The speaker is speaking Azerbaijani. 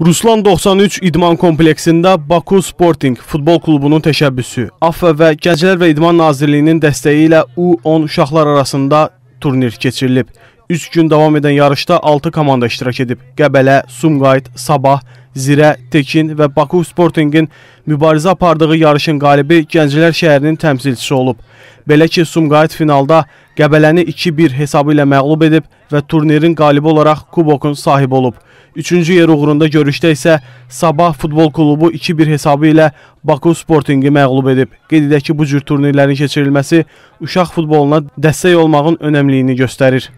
Ruslan 93 İdman kompleksində Baku Sporting futbol klubunun təşəbbüsü, AFV və Gənclər və İdman Nazirliyinin dəstəyi ilə U10 uşaqlar arasında turnir keçirilib. 3 gün davam edən yarışda 6 komanda iştirak edib. Qəbələ, Sumqayıt, Sabah, Zirə, Tekin və Baku Sportingin mübarizə apardığı yarışın qalibi Gənclər şəhərinin təmsilçisi olub. Belə ki, Sumqayıt finalda Qəbələni 2-1 hesabı ilə məğlub edib və turnirin qalibi olaraq kubokun sahibi olub. Üçüncü yer uğrunda görüşdə isə Sabah Futbol Klubu 2-1 hesabı ilə Baku Sportingi məğlub edib. Qeyd edək ki, bu cür turnirlərin keçirilməsi uşaq futboluna dəstək olmağın önəmliyini göstərir.